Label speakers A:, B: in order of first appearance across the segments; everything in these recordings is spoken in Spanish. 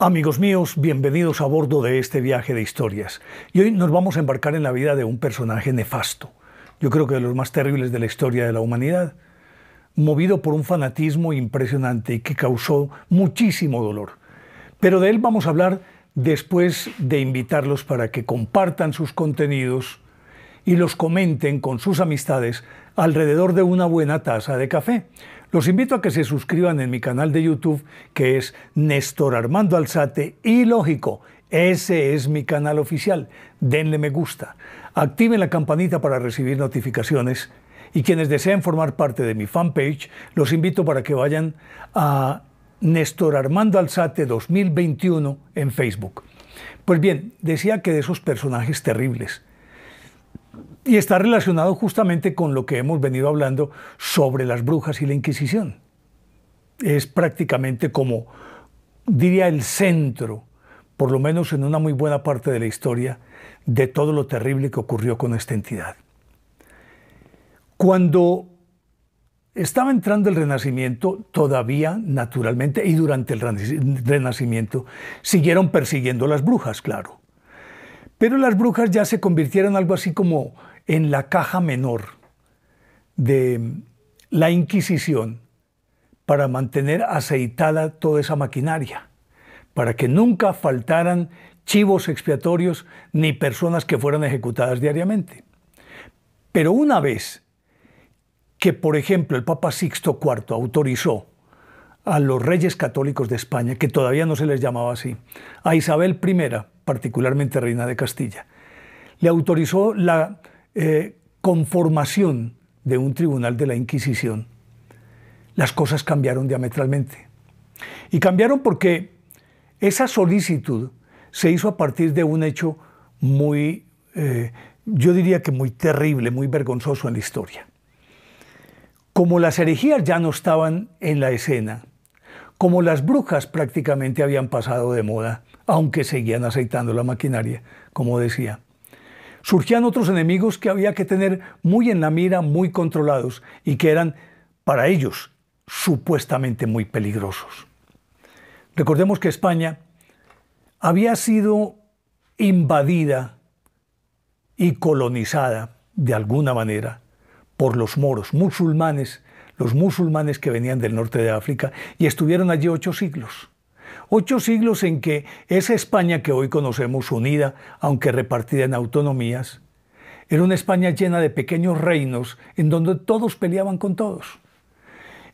A: Amigos míos, bienvenidos a bordo de este viaje de historias. Y hoy nos vamos a embarcar en la vida de un personaje nefasto, yo creo que de los más terribles de la historia de la humanidad, movido por un fanatismo impresionante y que causó muchísimo dolor. Pero de él vamos a hablar después de invitarlos para que compartan sus contenidos y los comenten con sus amistades alrededor de una buena taza de café. Los invito a que se suscriban en mi canal de YouTube, que es Néstor Armando Alzate y Lógico. Ese es mi canal oficial. Denle me gusta. Activen la campanita para recibir notificaciones. Y quienes deseen formar parte de mi fanpage, los invito para que vayan a Néstor Armando Alzate 2021 en Facebook. Pues bien, decía que de esos personajes terribles, y está relacionado justamente con lo que hemos venido hablando sobre las brujas y la Inquisición. Es prácticamente como, diría, el centro, por lo menos en una muy buena parte de la historia, de todo lo terrible que ocurrió con esta entidad. Cuando estaba entrando el Renacimiento, todavía, naturalmente, y durante el Renacimiento, siguieron persiguiendo las brujas, claro. Pero las brujas ya se convirtieron algo así como en la caja menor de la Inquisición para mantener aceitada toda esa maquinaria, para que nunca faltaran chivos expiatorios ni personas que fueran ejecutadas diariamente. Pero una vez que, por ejemplo, el Papa Sixto IV autorizó a los reyes católicos de España, que todavía no se les llamaba así, a Isabel I particularmente reina de Castilla, le autorizó la eh, conformación de un tribunal de la Inquisición, las cosas cambiaron diametralmente. Y cambiaron porque esa solicitud se hizo a partir de un hecho muy, eh, yo diría que muy terrible, muy vergonzoso en la historia. Como las herejías ya no estaban en la escena, como las brujas prácticamente habían pasado de moda, aunque seguían aceitando la maquinaria, como decía. Surgían otros enemigos que había que tener muy en la mira, muy controlados, y que eran, para ellos, supuestamente muy peligrosos. Recordemos que España había sido invadida y colonizada, de alguna manera, por los moros musulmanes los musulmanes que venían del norte de África y estuvieron allí ocho siglos. Ocho siglos en que esa España que hoy conocemos unida, aunque repartida en autonomías, era una España llena de pequeños reinos en donde todos peleaban con todos.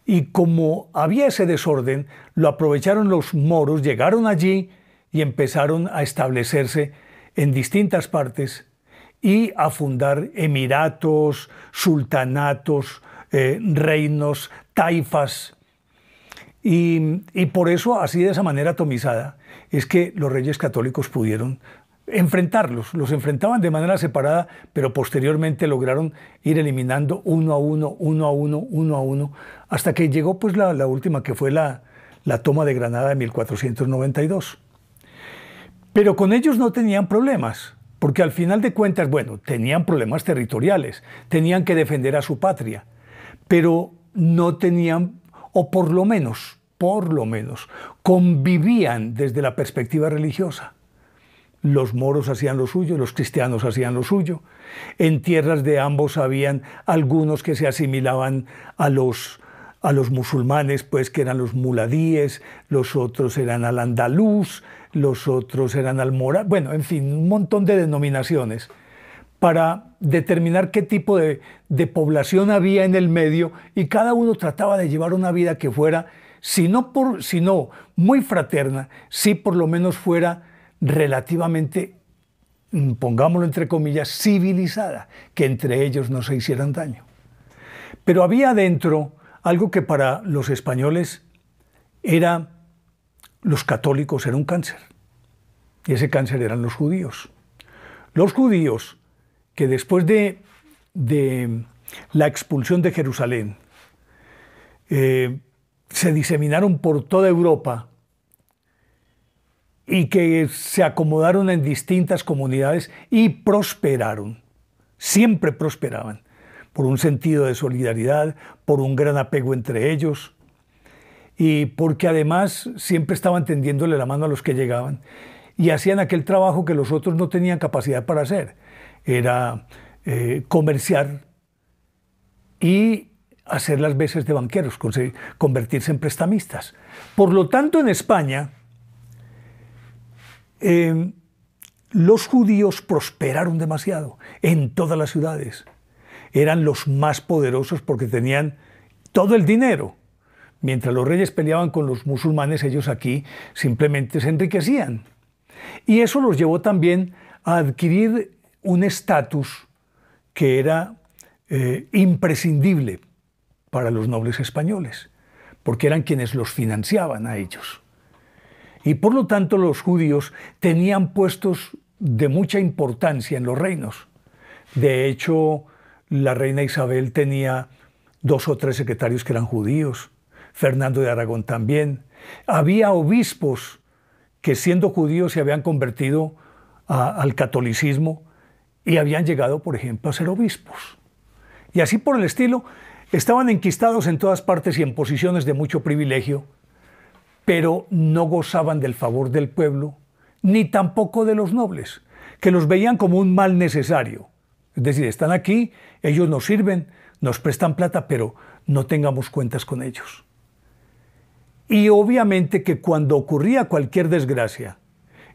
A: Y como había ese desorden, lo aprovecharon los moros, llegaron allí y empezaron a establecerse en distintas partes y a fundar emiratos, sultanatos, eh, reinos, taifas. Y, por eso, así de esa manera atomizada, es que los reyes católicos pudieron enfrentarlos. Los enfrentaban de manera separada, pero posteriormente lograron ir eliminando uno a uno, uno a uno, uno a uno, hasta que llegó pues la, última, que fue la, la, toma de Granada de 1492. Pero con ellos no tenían problemas, porque al final de cuentas, bueno, tenían problemas territoriales, tenían que defender a su patria, pero no tenían, o por lo menos, por lo menos, convivían desde la perspectiva religiosa. Los moros hacían lo suyo, los cristianos hacían lo suyo. En tierras de ambos habían algunos que se asimilaban a los, a los musulmanes, pues que eran los muladíes, los otros eran al andaluz, los otros eran al mora, bueno, en fin, un montón de denominaciones para determinar qué tipo de, población había en el medio y cada uno trataba de llevar una vida que fuera, si no, por, si no muy fraterna, si por lo menos fuera relativamente, mm, pongámoslo entre comillas, civilizada, que entre ellos no se hicieran daño. Pero había adentro algo que para los españoles era, los católicos, era un cáncer. Y ese cáncer eran los judíos. Los judíos que después de, la expulsión de Jerusalén, eh, se diseminaron por toda Europa y que se acomodaron en distintas comunidades y prosperaron, siempre prosperaban, por un sentido de solidaridad, por un gran apego entre ellos y porque además siempre estaban tendiéndole la mano a los que llegaban y hacían aquel trabajo que los otros no tenían capacidad para hacer era eh, comerciar y hacer las veces de banqueros, convertirse en prestamistas. Por lo tanto, en España, em, los judíos prosperaron demasiado en todas las ciudades. Eran los más poderosos porque tenían todo el dinero. Mientras los reyes peleaban con los musulmanes, ellos aquí simplemente se enriquecían. Y eso los llevó también a adquirir un estatus que era eh, imprescindible para los nobles españoles, porque eran quienes los financiaban a ellos. Y por lo tanto los judíos tenían puestos de mucha importancia en los reinos. De hecho, la reina Isabel tenía dos o tres secretarios que eran judíos, Fernando de Aragón también. Había obispos que siendo judíos se habían convertido al catolicismo y habían llegado, por ejemplo, a ser obispos. Y así por el estilo, estaban enquistados en todas partes y en posiciones de mucho privilegio, pero no gozaban del favor del pueblo, ni tampoco de los nobles, que los veían como un mal necesario. Es decir, están aquí, ellos nos sirven, nos prestan plata, pero no tengamos cuentas con ellos. Y obviamente que cuando ocurría cualquier desgracia,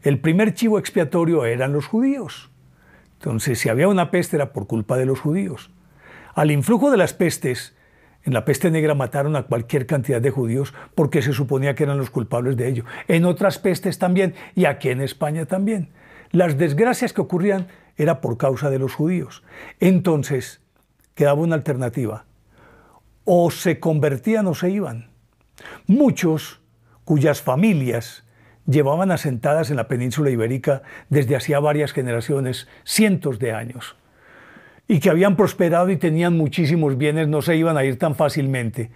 A: el primer chivo expiatorio eran los judíos. Entonces, si había una peste era por culpa de los judíos. Al influjo de las pestes, en la peste negra mataron a cualquier cantidad de judíos porque se suponía que eran los culpables de ello. En otras pestes también y aquí en España también. Las desgracias que ocurrían era por causa de los judíos. Entonces, quedaba una alternativa. O se convertían o se iban. Muchos cuyas familias llevaban asentadas en la península ibérica desde hacía varias generaciones, cientos de años, y que habían prosperado y tenían muchísimos bienes, no se iban a ir tan fácilmente.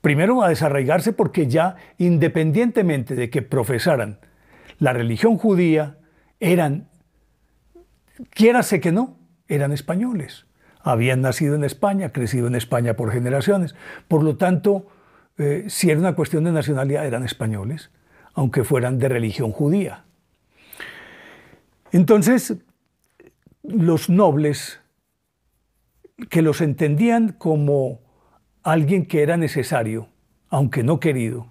A: Primero a desarraigarse porque ya, independientemente de que profesaran la religión judía, eran, quiérase que no, eran españoles. Habían nacido en España, crecido en España por generaciones. Por lo tanto, eh, si era una cuestión de nacionalidad, eran españoles aunque fueran de religión judía. Entonces, los nobles, que los entendían como alguien que era necesario, aunque no querido,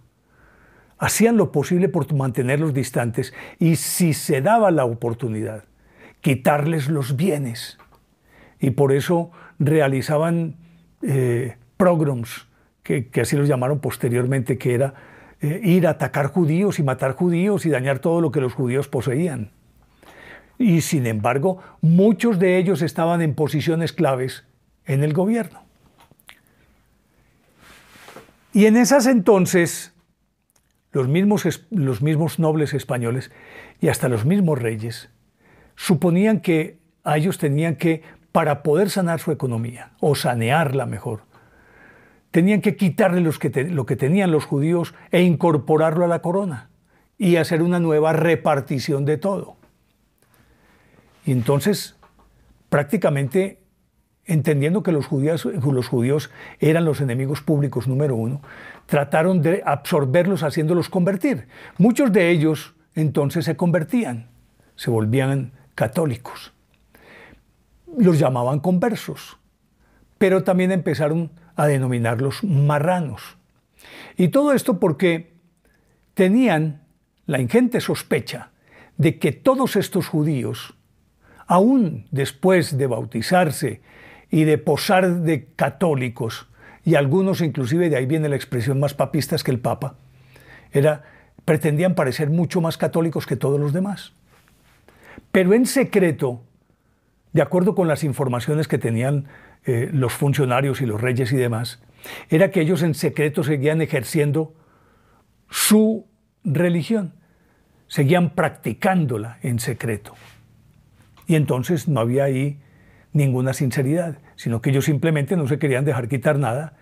A: hacían lo posible por mantenerlos distantes y si se daba la oportunidad, quitarles los bienes. Y por eso realizaban eh, que así los llamaron posteriormente, que era eh, ir a atacar judíos y matar judíos y dañar todo lo que los judíos poseían. Y sin embargo, muchos de ellos estaban en posiciones claves en el gobierno. Y en esas entonces, los mismos, los mismos nobles españoles y hasta los mismos reyes suponían que a ellos tenían que, para poder sanar su economía, o sanearla mejor, tenían que quitarle que lo que tenían los judíos e incorporarlo a la corona y hacer una nueva repartición de todo. Y entonces, prácticamente entendiendo que los judíos, los judíos eran los enemigos públicos número uno, trataron de absorberlos haciéndolos convertir. Muchos de ellos entonces se convertían, se volvían católicos. Los llamaban conversos, pero también empezaron a denominarlos marranos. Y todo esto porque tenían la ingente sospecha de que todos estos judíos, aún después de bautizarse y de posar de católicos, y algunos inclusive, de ahí viene la expresión más papistas que el Papa, era, pretendían parecer mucho más católicos que todos los demás. Pero en secreto de acuerdo con las informaciones que tenían eh, los funcionarios y los reyes y demás, era que ellos en secreto seguían ejerciendo su religión, seguían practicándola en secreto. Y entonces no había ahí ninguna sinceridad, sino que ellos simplemente no se querían dejar quitar nada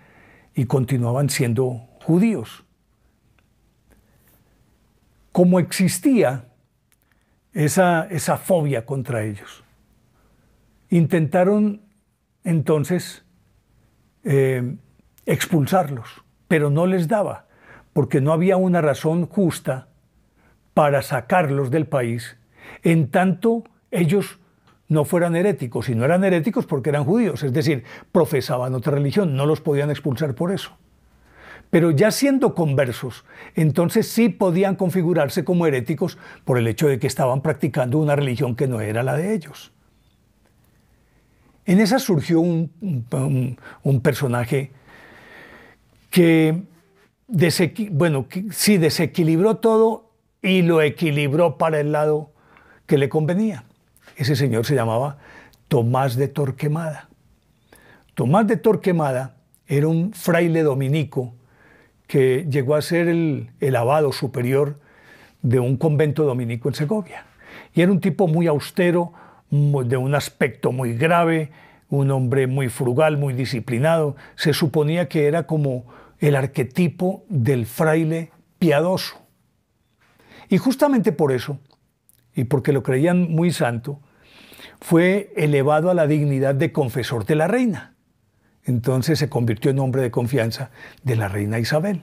A: y continuaban siendo judíos. Como existía esa fobia contra ellos, Intentaron entonces eh, expulsarlos, pero no les daba, porque no había una razón justa para sacarlos del país, en tanto ellos no fueran heréticos, y no eran heréticos porque eran judíos, es decir, profesaban otra religión, no los podían expulsar por eso. Pero ya siendo conversos, entonces sí podían configurarse como heréticos por el hecho de que estaban practicando una religión que no era la de ellos. En esa surgió un, personaje que, bueno, sí desequilibró todo y lo equilibró para el lado que le convenía. Ese señor se llamaba Tomás de Torquemada. Tomás de Torquemada era un fraile dominico que llegó a ser el, el abado superior de un convento dominico en Segovia. Y era un tipo muy austero, de un aspecto muy grave, un hombre muy frugal, muy disciplinado. Se suponía que era como el arquetipo del fraile piadoso. Y justamente por eso, y porque lo creían muy santo, fue elevado a la dignidad de confesor de la reina. Entonces se convirtió en hombre de confianza de la reina Isabel.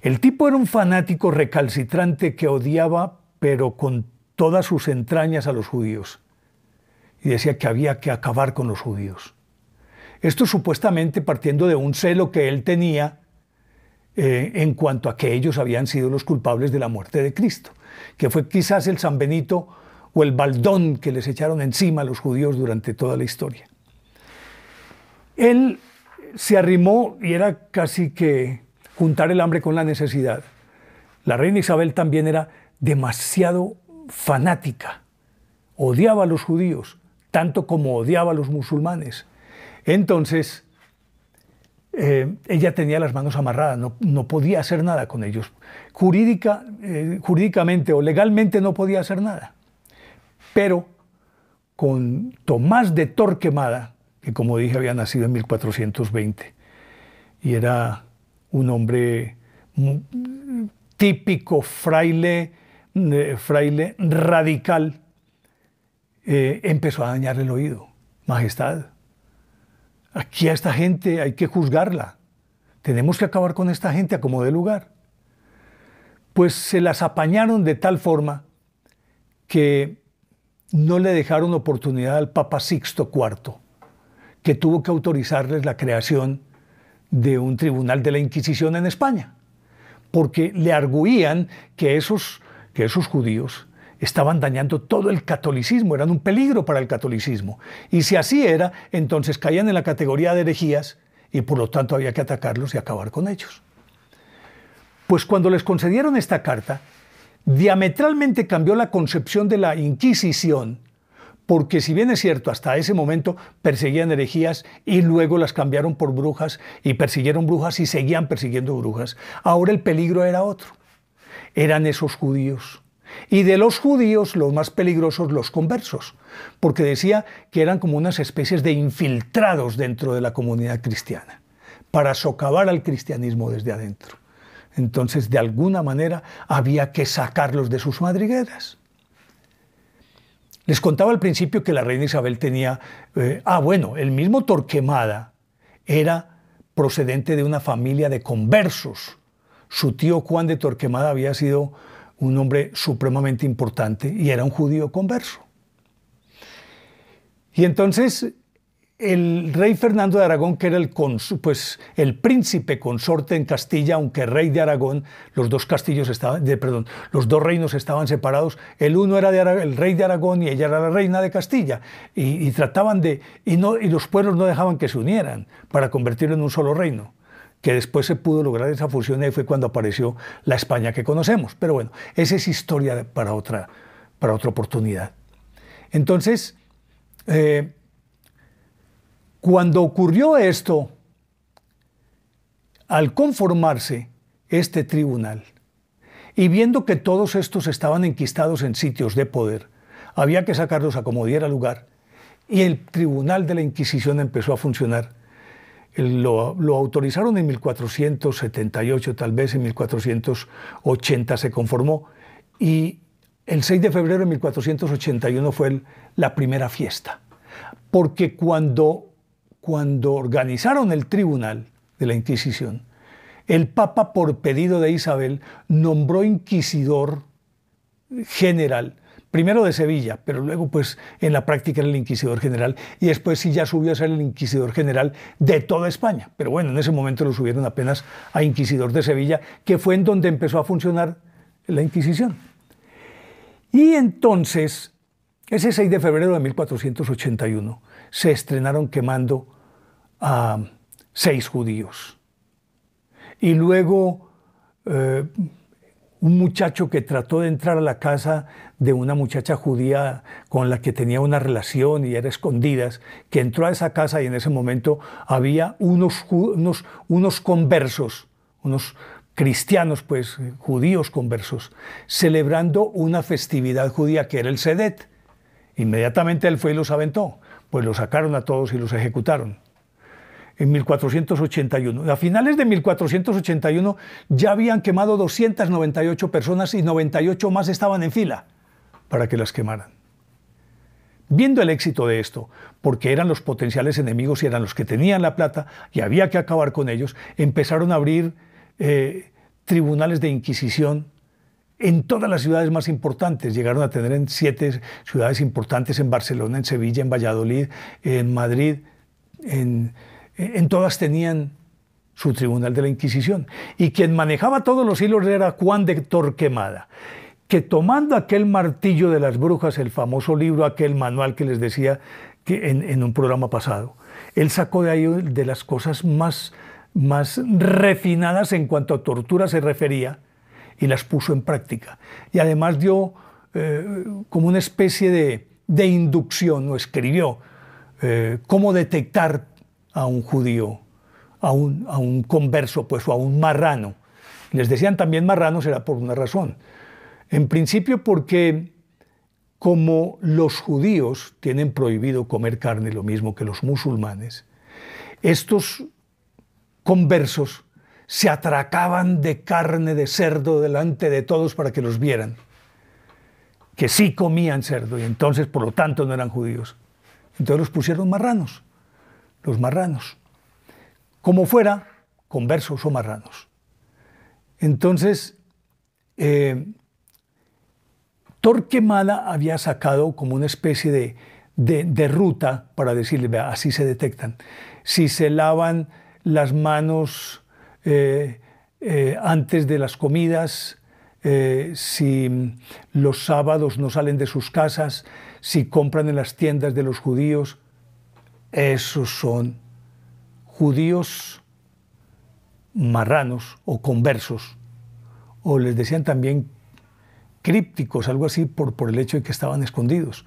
A: El tipo era un fanático recalcitrante que odiaba, pero con todas sus entrañas, a los judíos y decía que había que acabar con los judíos. Esto supuestamente partiendo de un celo que él tenía eh, en cuanto a que ellos habían sido los culpables de la muerte de Cristo, que fue quizás el San Benito o el baldón que les echaron encima a los judíos durante toda la historia. Él se arrimó y era casi que juntar el hambre con la necesidad. La reina Isabel también era demasiado fanática, odiaba a los judíos, tanto como odiaba a los musulmanes. Entonces, eh, ella tenía las manos amarradas, no, podía hacer nada con ellos. Jurídica, eh, jurídicamente o legalmente no podía hacer nada. Pero con Tomás de Torquemada, que como dije había nacido en 1420 y era un hombre típico fraile, eh, fraile radical, eh, empezó a dañar el oído. Majestad, aquí a esta gente hay que juzgarla. Tenemos que acabar con esta gente a como de lugar. Pues se las apañaron de tal forma que no le dejaron oportunidad al Papa Sixto IV, que tuvo que autorizarles la creación de un tribunal de la Inquisición en España, porque le arguían que esos, que esos judíos estaban dañando todo el catolicismo, eran un peligro para el catolicismo. Y si así era, entonces caían en la categoría de herejías y por lo tanto había que atacarlos y acabar con ellos. Pues cuando les concedieron esta carta, diametralmente cambió la concepción de la Inquisición, porque si bien es cierto, hasta ese momento perseguían herejías y luego las cambiaron por brujas y persiguieron brujas y seguían persiguiendo brujas, ahora el peligro era otro. Eran esos judíos y de los judíos, los más peligrosos, los conversos, porque decía que eran como unas especies de infiltrados dentro de la comunidad cristiana, para socavar al cristianismo desde adentro. Entonces, de alguna manera, había que sacarlos de sus madrigueras. Les contaba al principio que la reina Isabel tenía, eh, ah, bueno, el mismo Torquemada era procedente de una familia de conversos. Su tío Juan de Torquemada había sido un hombre supremamente importante y era un judío converso. Y entonces el rey Fernando de Aragón, que era el, pues, el príncipe consorte en Castilla, aunque rey de Aragón, los dos castillos estaban, perdón, los dos reinos estaban separados. El uno era el rey de Aragón y ella era la reina de Castilla. y trataban de y no y los pueblos no dejaban que se unieran para convertirlo en un solo reino que después se pudo lograr esa fusión y ahí fue cuando apareció la España que conocemos. Pero bueno, esa es historia para otra, para otra oportunidad. Entonces, eh, cuando ocurrió esto, al conformarse este tribunal y viendo que todos estos estaban enquistados en sitios de poder, había que sacarlos a como diera lugar y el tribunal de la Inquisición empezó a funcionar lo, autorizaron en 1478, tal vez en 1480 se conformó y el 6 de febrero de 1481 fue la primera fiesta, porque cuando, cuando organizaron el tribunal de la Inquisición, el Papa, por pedido de Isabel, nombró inquisidor general primero de Sevilla, pero luego pues en la práctica era el inquisidor general y después sí ya subió a ser el inquisidor general de toda España. Pero bueno, en ese momento lo subieron apenas a inquisidor de Sevilla, que fue en donde empezó a funcionar la Inquisición. Y entonces, ese 6 de febrero de 1481, se estrenaron quemando a seis judíos. Y luego... Eh, un muchacho que trató de entrar a la casa de una muchacha judía con la que tenía una relación y era escondidas, que entró a esa casa y en ese momento había unos, unos, unos conversos, unos cristianos, pues judíos conversos, celebrando una festividad judía que era el Sedet. Inmediatamente él fue y los aventó, pues los sacaron a todos y los ejecutaron en 1481. A finales de 1481 ya habían quemado 298 personas y 98 más estaban en fila para que las quemaran. Viendo el éxito de esto, porque eran los potenciales enemigos y eran los que tenían la plata y había que acabar con ellos, empezaron a abrir eh, tribunales de inquisición en todas las ciudades más importantes. Llegaron a tener en siete ciudades importantes, en Barcelona, en Sevilla, en Valladolid, en Madrid, en en todas tenían su tribunal de la Inquisición. Y quien manejaba todos los hilos era Juan de Torquemada, que tomando aquel martillo de las brujas, el famoso libro, aquel manual que les decía que en, un programa pasado, él sacó de ahí de las cosas más, más refinadas en cuanto a tortura se refería y las puso en práctica. Y además dio eh, como una especie de, de inducción, o escribió, eh, cómo detectar a un judío, a un, a un converso, pues, o a un marrano. Les decían también marranos, era por una razón. En principio porque como los judíos tienen prohibido comer carne, lo mismo que los musulmanes, estos conversos se atracaban de carne de cerdo delante de todos para que los vieran, que sí comían cerdo y entonces por lo tanto no eran judíos. Entonces los pusieron marranos los marranos. Como fuera, conversos o marranos. Entonces, eh, Torquemada había sacado como una especie de, ruta para decirle, así se detectan. Si se lavan las manos eh, eh, antes de las comidas, eh, si los sábados no salen de sus casas, si compran en las tiendas de los judíos, esos son judíos marranos o conversos, o les decían también crípticos, algo así, por, por el hecho de que estaban escondidos.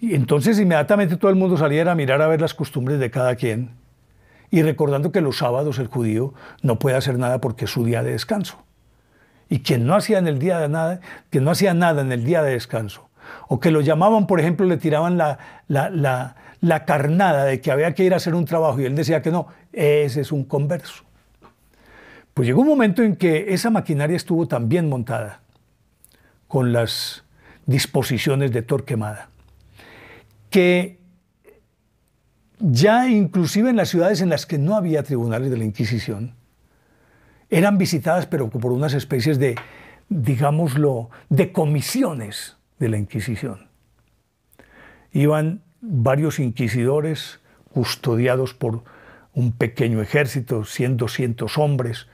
A: Y entonces inmediatamente todo el mundo saliera a mirar a ver las costumbres de cada quien, y recordando que los sábados el judío no puede hacer nada porque es su día de descanso. Y quien no hacía en el día de nada, que no hacía nada en el día de descanso, o que lo llamaban, por ejemplo, le tiraban la, la, la carnada de que había que ir a hacer un trabajo y él decía que no, ese es un converso. Pues llegó un momento en que esa maquinaria estuvo tan bien montada con las disposiciones de Torquemada, que ya inclusive en las ciudades en las que no había tribunales de la Inquisición, eran visitadas pero por unas especies de, digámoslo, de comisiones de la Inquisición. Iban varios inquisidores custodiados por un pequeño ejército, 100, 200 hombres,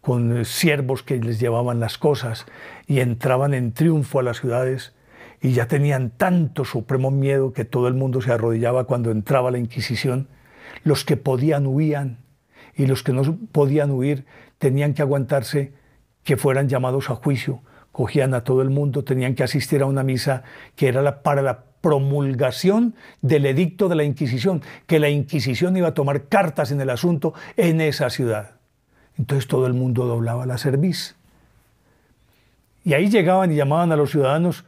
A: con eh, siervos que les llevaban las cosas y entraban en triunfo a las ciudades y ya tenían tanto supremo miedo que todo el mundo se arrodillaba cuando entraba la Inquisición. Los que podían huían y los que no podían huir tenían que aguantarse que fueran llamados a juicio. Cogían a todo el mundo, tenían que asistir a una misa que era la, para la promulgación del edicto de la Inquisición, que la Inquisición iba a tomar cartas en el asunto en esa ciudad. Entonces todo el mundo doblaba la cerviz. Y ahí llegaban y llamaban a los ciudadanos,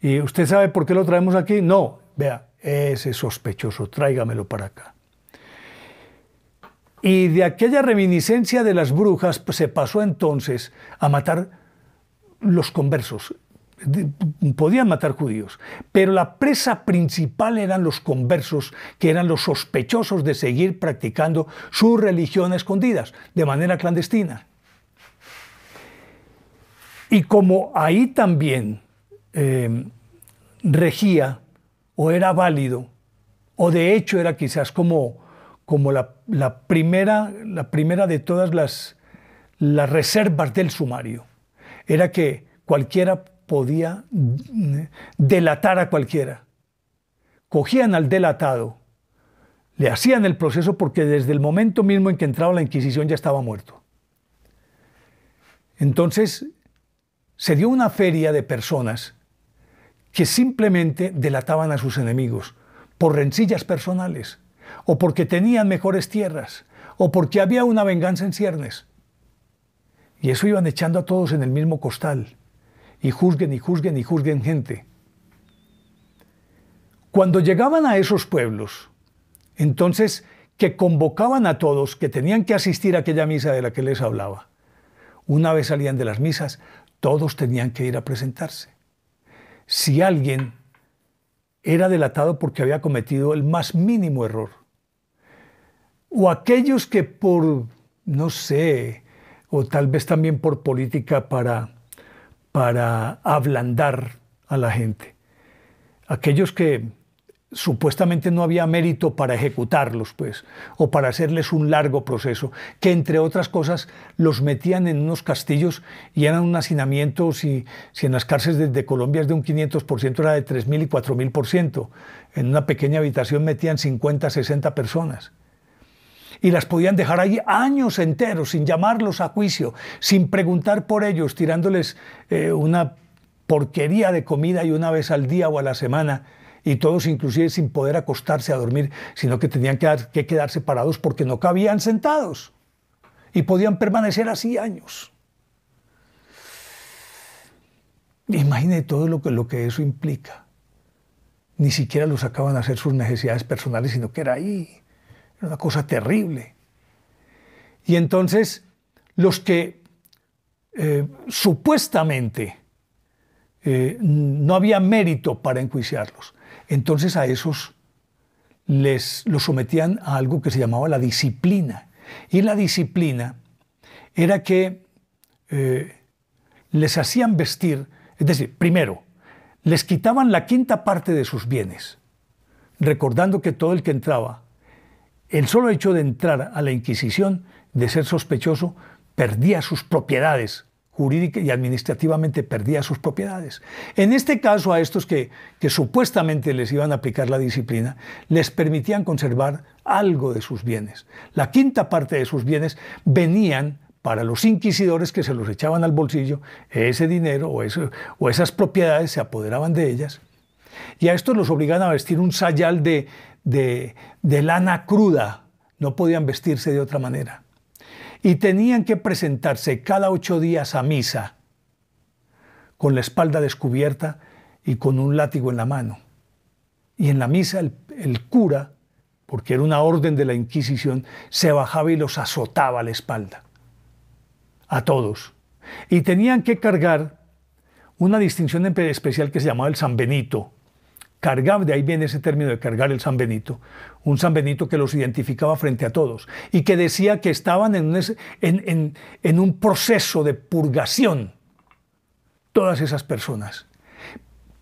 A: y eh, usted sabe por qué lo traemos aquí? No, vea, ese sospechoso, tráigamelo para acá. Y de aquella reminiscencia de las brujas pues, se pasó entonces a matar los conversos, podían matar judíos, pero la presa principal eran los conversos, que eran los sospechosos de seguir practicando su religión a escondidas, de manera clandestina. Y como ahí también em, regía o era válido, o de hecho era quizás como, como la, primera, la primera de todas las, las reservas del sumario, era que cualquiera podía delatar a cualquiera. Cogían al delatado, le hacían el proceso porque desde el momento mismo en que entraba la Inquisición ya estaba muerto. Entonces se dio una feria de personas que simplemente delataban a sus enemigos por rencillas personales, o porque tenían mejores tierras, o porque había una venganza en ciernes. Y eso iban echando a todos en el mismo costal y juzguen y juzguen y juzguen gente. Cuando llegaban a esos pueblos, entonces que convocaban a todos que tenían que asistir a aquella misa de la que les hablaba, una vez salían de las misas, todos tenían que ir a presentarse. Si alguien era delatado porque había cometido el más mínimo error, o aquellos que por, no sé, o tal vez también por política para para ablandar a la gente. Aquellos que supuestamente no había mérito para ejecutarlos, pues, o para hacerles un largo proceso, que entre otras cosas los metían en unos castillos y eran un hacinamiento, si, si en las cárceles de, Colombia es de un 500%, era de 3.000 y 4.000%. En una pequeña habitación metían 50, 60 personas y las podían dejar allí años enteros sin llamarlos a juicio, sin preguntar por ellos, tirándoles eh, una porquería de comida y una vez al día o a la semana y todos inclusive sin poder acostarse a dormir, sino que tenían que, que quedarse parados porque no cabían sentados y podían permanecer así años. Imagine todo lo que, lo que eso implica. Ni siquiera los sacaban a hacer sus necesidades personales, sino que era ahí. Era una cosa terrible. Y entonces los que eh, supuestamente eh, no había mérito para enjuiciarlos, entonces a esos les, los sometían a algo que se llamaba la disciplina. Y la disciplina era que eh, les hacían vestir, es decir, primero, les quitaban la quinta parte de sus bienes, recordando que todo el que entraba el solo hecho de entrar a la Inquisición, de ser sospechoso, perdía sus propiedades jurídica y administrativamente perdía sus propiedades. En este caso, a estos que, supuestamente les iban a aplicar la disciplina, les permitían conservar algo de sus bienes. La quinta parte de sus bienes venían para los inquisidores que se los echaban al bolsillo, ese dinero o, o esas propiedades se apoderaban de ellas. Y a estos los obligaban a vestir un sayal de, de, lana cruda, no podían vestirse de otra manera. Y tenían que presentarse cada ocho días a misa con la espalda descubierta y con un látigo en la mano. Y en la misa el, el, cura, porque era una orden de la Inquisición, se bajaba y los azotaba a la espalda, a todos. Y tenían que cargar una distinción especial que se llamaba el San Benito, de ahí viene ese término de cargar el San Benito, un San Benito que los identificaba frente a todos y que decía que estaban en un, proceso de purgación, todas esas personas.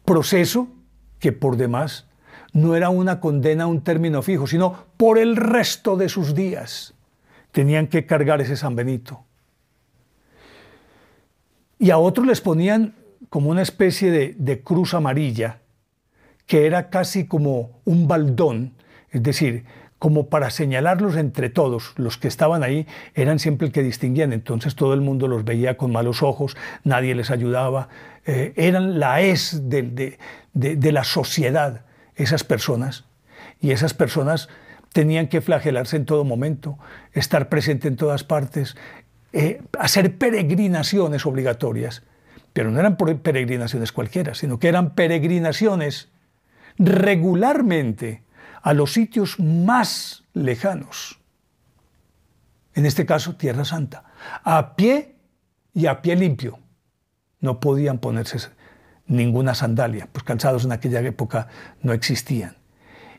A: Proceso que por demás no era una condena a un término fijo, sino por el resto de sus días tenían que cargar ese San Benito. Y a otros les ponían como una especie de cruz amarilla, que era casi como un baldón, es decir, como para señalarlos entre todos, los que estaban ahí eran siempre el que distinguían, entonces todo el mundo los veía con malos ojos, nadie les ayudaba, eh, eran la es de, la sociedad esas personas, y esas personas tenían que flagelarse en todo momento, estar presente en todas partes, eh, hacer peregrinaciones obligatorias, pero no eran peregrinaciones cualquiera, sino que eran peregrinaciones regularmente a los sitios más lejanos, en este caso Tierra Santa, a pie y a pie limpio. No podían ponerse ninguna sandalia, pues calzados en aquella época no existían.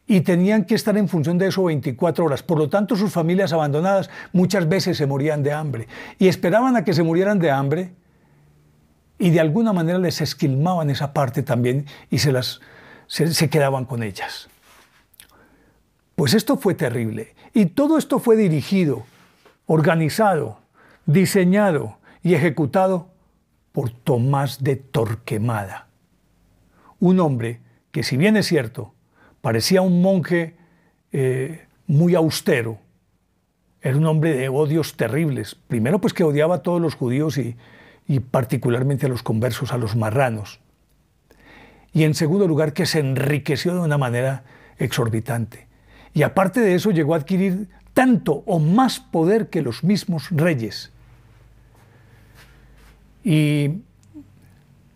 A: Y tenían que estar en función de eso 24 horas. Por lo tanto, sus familias abandonadas muchas veces se morían de hambre. Y esperaban a que se murieran de hambre y de alguna manera les esquilmaban esa parte también y se las se, quedaban con ellas. Pues esto fue terrible. Y todo esto fue dirigido, organizado, diseñado y ejecutado por Tomás de Torquemada, un hombre que si bien es cierto, parecía un monje eh, muy austero, era un hombre de odios terribles. Primero pues que odiaba a todos los judíos y particularmente a los conversos, a los marranos y en segundo lugar que se enriqueció de una manera exorbitante. Y aparte de eso llegó a adquirir tanto o más poder que los mismos reyes. Y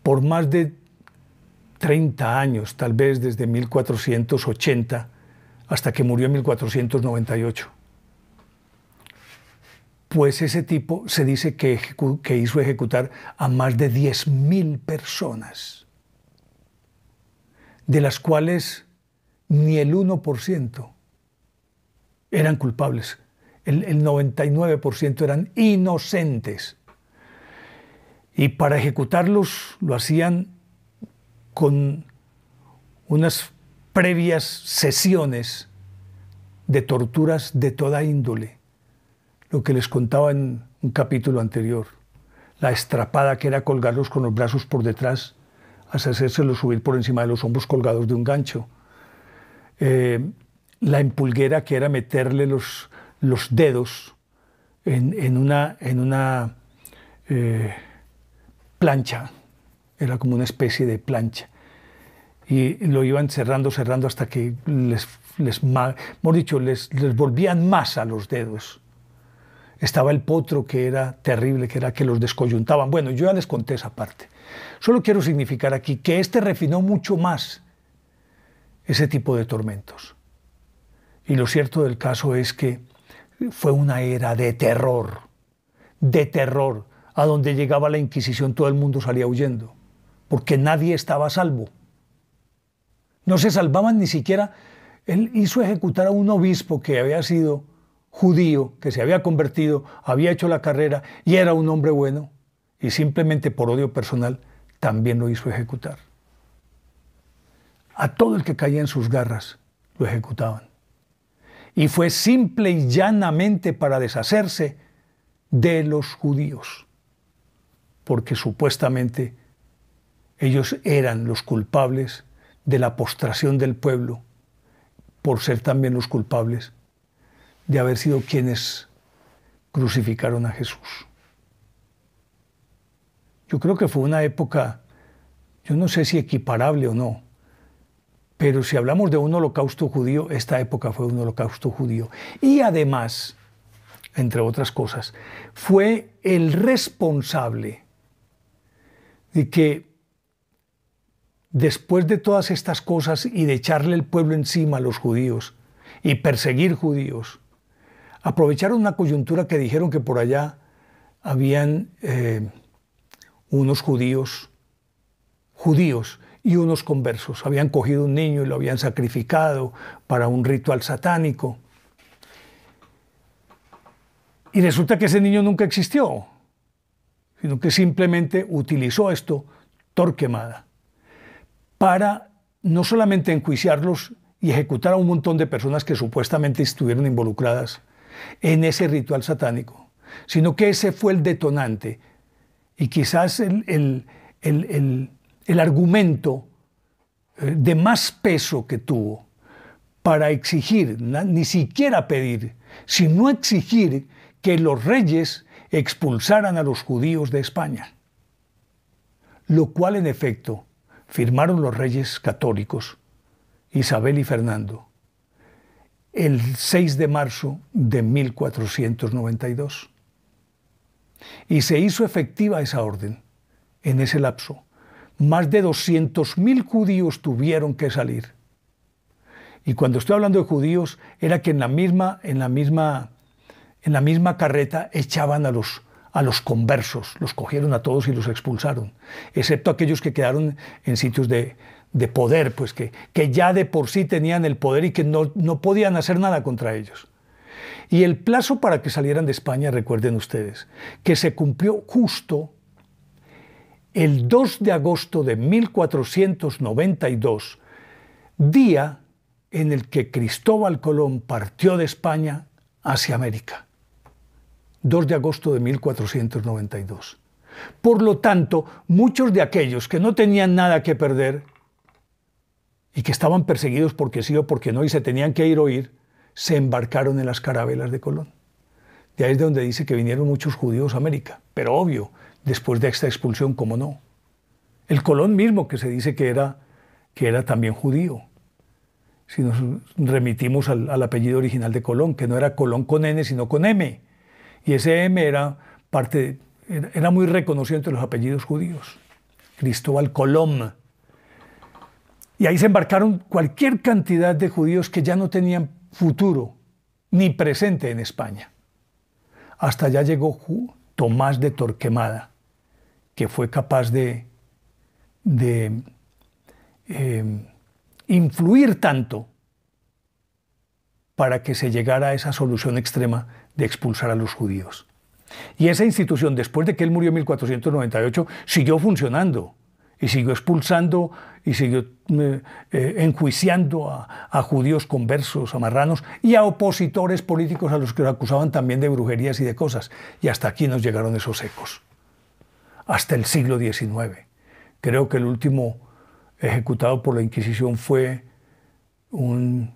A: por más de 30 años, tal vez desde 1480 hasta que murió en 1498. Pues ese tipo se dice que, que hizo ejecutar a más de 10.000 personas de las cuales ni el 1% eran culpables, el, el 99% eran inocentes. Y para ejecutarlos lo hacían con unas previas sesiones de torturas de toda índole, lo que les contaba en un capítulo anterior, la estrapada que era colgarlos con los brazos por detrás, hacérselo subir por encima de los hombros colgados de un gancho. Eh, la empulguera que era meterle los, dedos en, una, en una eh, plancha, era como una especie de plancha. Y lo iban cerrando, cerrando hasta que les, les, les volvían más a los dedos. Estaba el potro que era terrible, que era que los descoyuntaban. Bueno, yo ya les conté esa parte. Solo quiero significar aquí que este refinó mucho más ese tipo de tormentos. Y lo cierto del caso es que fue una era de terror, de terror, a donde llegaba la Inquisición todo el mundo salía huyendo, porque nadie estaba salvo. No se salvaban ni siquiera. Él hizo ejecutar a un obispo que había sido judío que se había convertido, había hecho la carrera y era un hombre bueno, y simplemente por odio personal también lo hizo ejecutar. A todo el que caía en sus garras lo ejecutaban. Y fue simple y llanamente para deshacerse de los judíos, porque supuestamente ellos eran los culpables de la postración del pueblo, por ser también los culpables de haber sido quienes crucificaron a Jesús. Yo creo que fue una época, yo no sé si equiparable o no, pero si hablamos de un holocausto judío, esta época fue un holocausto judío. Y además, entre otras cosas, fue el responsable de que después de todas estas cosas y de echarle el pueblo encima a los judíos y perseguir judíos, aprovecharon una coyuntura que dijeron que por allá habían eh, unos judíos, judíos y unos conversos. Habían cogido un niño y lo habían sacrificado para un ritual satánico. Y resulta que ese niño nunca existió, sino que simplemente utilizó esto, Torquemada, para no solamente enjuiciarlos y ejecutar a un montón de personas que supuestamente estuvieron involucradas en ese ritual satánico, sino que ese fue el detonante y quizás el, el argumento eh, de más peso que tuvo para exigir, ni siquiera pedir, sino exigir que los reyes expulsaran a los judíos de España. Lo cual en efecto firmaron los reyes católicos, Isabel y Fernando, el 6 de marzo de 1492. Y se hizo efectiva esa orden en ese lapso. Más de 200.000 judíos tuvieron que salir. Y cuando estoy hablando de judíos, era que en la misma, en la misma, en la misma carreta echaban a los, a los conversos, los cogieron a todos y los expulsaron, excepto aquellos que quedaron en sitios de, de poder, pues que, que ya de por sí tenían el poder y que no, no podían hacer nada contra ellos. Y el plazo para que salieran de España, recuerden ustedes, que se cumplió justo el 2 de agosto de 1492, día en el que Cristóbal Colón partió de España hacia América. 2 de agosto de 1492. Por lo tanto, muchos de aquellos que no tenían nada que perder y que estaban perseguidos porque sí o porque no y se tenían que ir o ir, se embarcaron en las carabelas de Colón. De ahí es de donde dice que vinieron muchos judíos a América, pero obvio, después de esta expulsión, ¿cómo no? El Colón mismo, que se dice que era, que era también judío. Si nos remitimos al, apellido original de Colón, que no era Colón con N, sino con M. Y ese M era parte, era muy reconocido entre los apellidos judíos. Cristóbal Colón, y ahí se embarcaron cualquier cantidad de judíos que ya no tenían futuro ni presente en España. Hasta allá llegó Tomás de Torquemada, que fue capaz de, em, influir tanto para que se llegara a esa solución extrema de expulsar a los judíos. Y esa institución, después de que él murió en 1498, siguió funcionando y siguió expulsando y siguió eh, eh, enjuiciando a, a, judíos conversos, a marranos y a opositores políticos a los que lo acusaban también de brujerías y de cosas. Y hasta aquí nos llegaron esos ecos, hasta el siglo XIX. Creo que el último ejecutado por la Inquisición fue un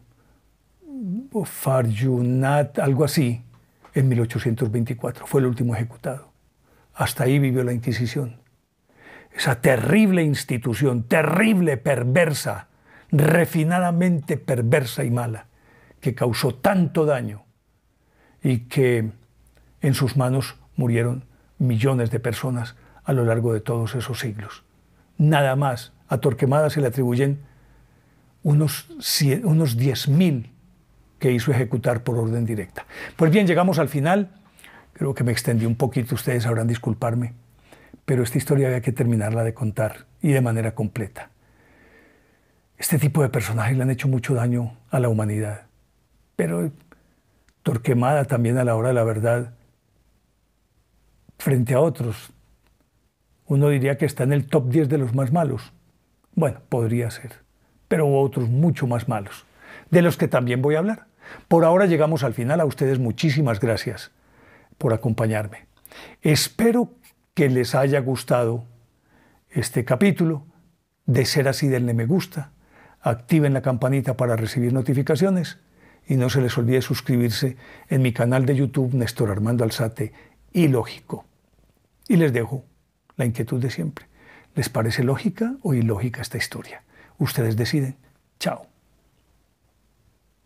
A: Farjunat, algo así, en 1824. Fue el último ejecutado. Hasta ahí vivió la Inquisición esa terrible institución, terrible, perversa, refinadamente perversa y mala, que causó tanto daño y que en sus manos murieron millones de personas a lo largo de todos esos siglos. Nada más, a Torquemada se le atribuyen unos, unos 10.000 que hizo ejecutar por orden directa. Pues bien, llegamos al final. Creo que me extendí un poquito, ustedes sabrán disculparme pero esta historia había que terminarla de contar y de manera completa. Este tipo de personajes le han hecho mucho daño a la humanidad, pero Torquemada también a la hora de la verdad, frente a otros, uno diría que está en el top 10 de los más malos. Bueno, podría ser, pero hubo otros mucho más malos, de los que también voy a hablar. Por ahora llegamos al final, a ustedes muchísimas gracias por acompañarme. Espero que les haya gustado este capítulo. De ser así, denle me gusta, activen la campanita para recibir notificaciones y no se les olvide suscribirse en mi canal de YouTube Néstor Armando Alzate y Lógico. Y les dejo la inquietud de siempre. ¿Les parece lógica o ilógica esta historia? Ustedes deciden. Chao.